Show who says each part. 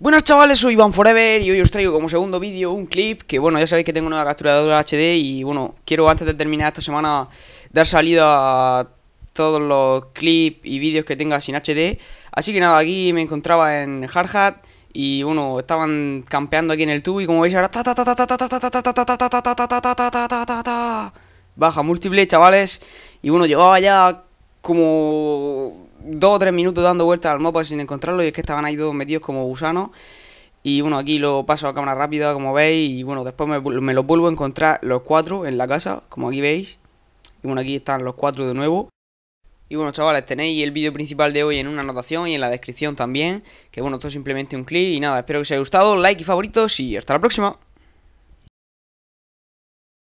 Speaker 1: Buenas chavales, soy Iván Forever y hoy os traigo como segundo vídeo un clip que bueno, ya sabéis que tengo una capturadora HD y bueno, quiero antes de terminar esta semana dar salida a todos los clips y vídeos que tenga sin HD Así que nada, aquí me encontraba en Hardhat y bueno, estaban campeando aquí en el tubo y como veis ahora baja múltiple chavales y bueno, llevaba ya como dos o tres minutos dando vueltas al mapa sin encontrarlo y es que estaban ahí todos metidos como gusanos. Y bueno, aquí lo paso a cámara rápida, como veis, y bueno, después me, lo los vuelvo a encontrar los cuatro en la casa, como aquí veis. Y bueno, aquí están los cuatro de nuevo. Y bueno, chavales, tenéis el vídeo principal de hoy en una anotación y en la descripción también. Que bueno, todo simplemente un clic y nada, espero que os haya gustado, like y favoritos y hasta la próxima.